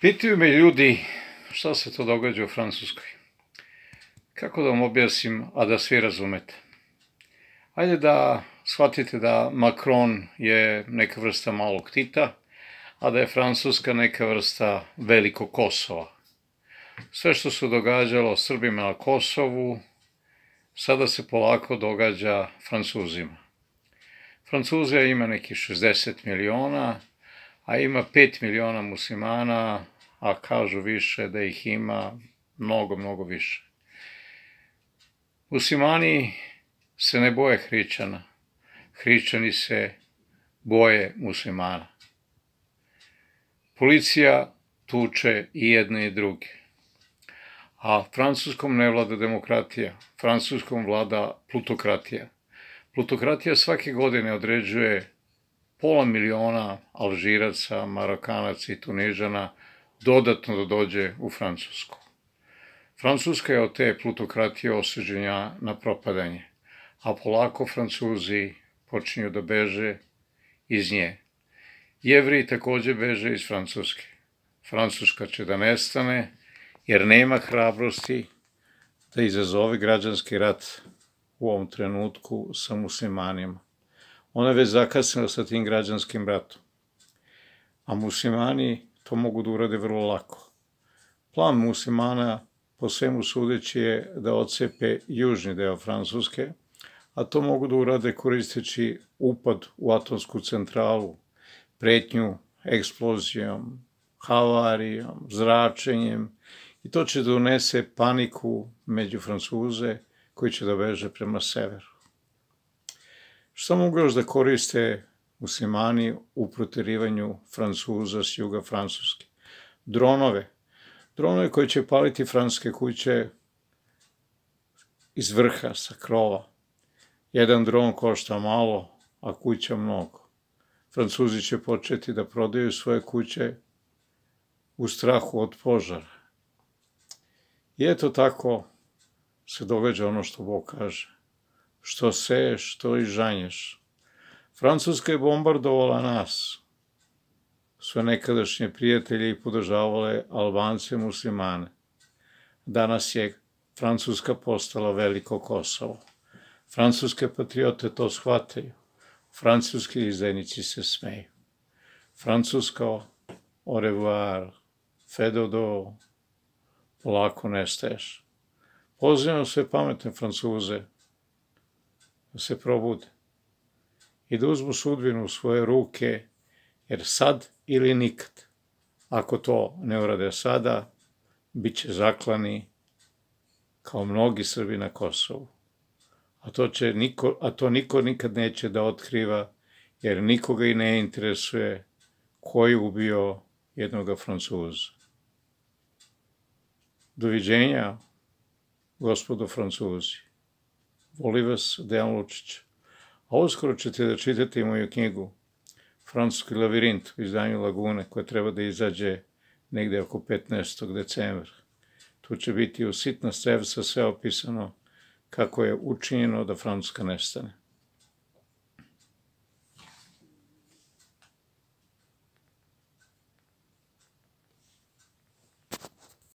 Pitaju me ljudi šta se to događa u Francuskoj. Kako da vam objasnim, a da svi razumete? Hajde da shvatite da Macron je neka vrsta malog Tita, a da je Francuska neka vrsta velikog Kosova. Sve što se događalo Srbima na Kosovu, sada se polako događa Francuzima. Francuzija ima nekih 60 miliona, a ima 5 miliona muslimana, a kažu više da ih ima mnogo, mnogo više. Muslimani se ne boje hrićana, hrićani se boje muslimana. Policija tuče i jedne i druge. A francuskom ne vlada demokratija, francuskom vlada plutokratija. Plutokratija svake godine određuje pola miliona Alžiraca, Marokanaca i Tunižana dodatno da dođe u Francusku. Francuska je od te plutokratije osuđenja na propadanje, a polako Francuzi počinju da beže iz nje. Jevri takođe beže iz Francuske. Francuska će da nestane, jer nema hrabrosti da izazove građanski rat u ovom trenutku sa muslimanima ona je već zakasnila sa tim građanskim ratom. A muslimani to mogu da urade vrlo lako. Plan muslimana po svemu sudeći je da ocepe južni deo Francuske, a to mogu da urade koristeći upad u atomsku centralu, pretnju eksplozijom, havarijom, zračenjem i to će donese da paniku među Francuze koji će da beže prema severu. Šta mogu još da koriste muslimani u protirivanju Francuza s juga Francuske? Dronove. Dronove koje će paliti francuske kuće iz vrha, sa krova. Jedan dron košta malo, a kuća mnogo. Francuzi će početi da prodaju svoje kuće u strahu od požara. I eto tako se događa ono što Bog kaže. Što seješ, to i žanješ. Francuska je bombardovala nas, sve nekadašnje prijatelje i podržavale Albance muslimane. Danas je Francuska postala veliko Kosovo. Francuske patriote to shvataju. Francuski izdenici se smeju. Francusko, au revoir, fedodo, polako nestaješ. Pozivam sve pametne Francuze, da se probude i da uzmu sudbinu u svoje ruke, jer sad ili nikad. Ako to ne urade sada, bit će zaklani kao mnogi Srbi na Kosovu. A to, će niko, a to niko nikad neće da otkriva, jer nikoga i ne interesuje ko je ubio jednog Francuza. Doviđenja, gospodo Francuzi vas, Dejan Lučić. A uskoro ćete da čitate i moju knjigu Francuski lavirint u izdanju Lagune, koja treba da izađe negde oko 15. decembra. Tu će biti u sitna strevca sve opisano kako je učinjeno da Francuska nestane.